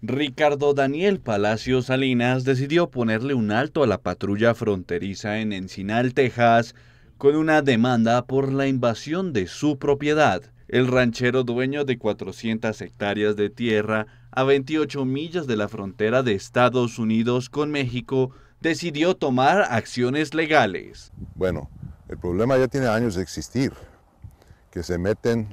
Ricardo Daniel Palacio Salinas decidió ponerle un alto a la patrulla fronteriza en Encinal, Texas, con una demanda por la invasión de su propiedad. El ranchero dueño de 400 hectáreas de tierra a 28 millas de la frontera de Estados Unidos con México decidió tomar acciones legales. Bueno, el problema ya tiene años de existir, que se meten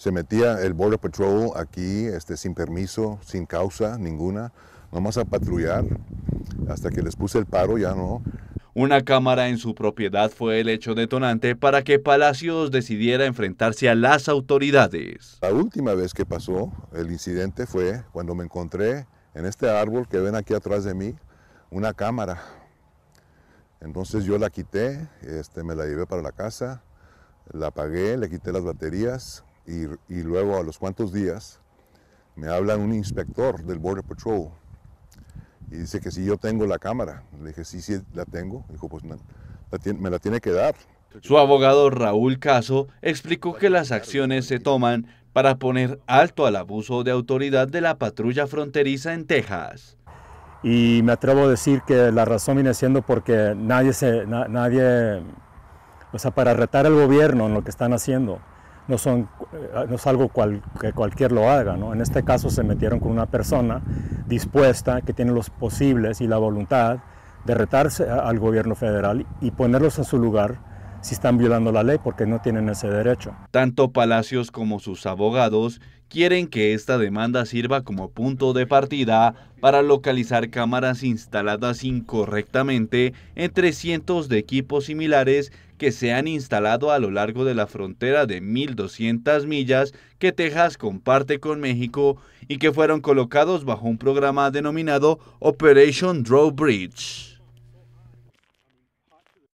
se metía el Border Patrol aquí este, sin permiso, sin causa ninguna, nomás a patrullar, hasta que les puse el paro, ya no. Una cámara en su propiedad fue el hecho detonante para que Palacios decidiera enfrentarse a las autoridades. La última vez que pasó el incidente fue cuando me encontré en este árbol que ven aquí atrás de mí, una cámara. Entonces yo la quité, este, me la llevé para la casa, la apagué, le quité las baterías, y, luego a los cuantos días me habla un inspector del Border Patrol y dice que si yo tengo la cámara. Le dije, sí, sí, la tengo. Dijo, pues me la tiene, que dar. Su abogado Raúl Caso explicó que las acciones se toman para poner alto al abuso de autoridad de la patrulla fronteriza en Texas. Y me atrevo a decir que la razón viene siendo porque nadie se, nadie, o sea, para retar al gobierno en lo que están haciendo no, son, eh, no es algo que cualquier lo haga. ¿no? En este caso se metieron con una persona dispuesta, que tiene los posibles y la voluntad de retarse al gobierno federal y ponerlos en su lugar si están violando la ley porque no tienen ese derecho. Tanto Palacios como sus abogados quieren que esta demanda sirva como punto de partida para localizar cámaras instaladas incorrectamente entre cientos de equipos similares que se han instalado a lo largo de la frontera de 1.200 millas que Texas comparte con México y que fueron colocados bajo un programa denominado Operation Drawbridge.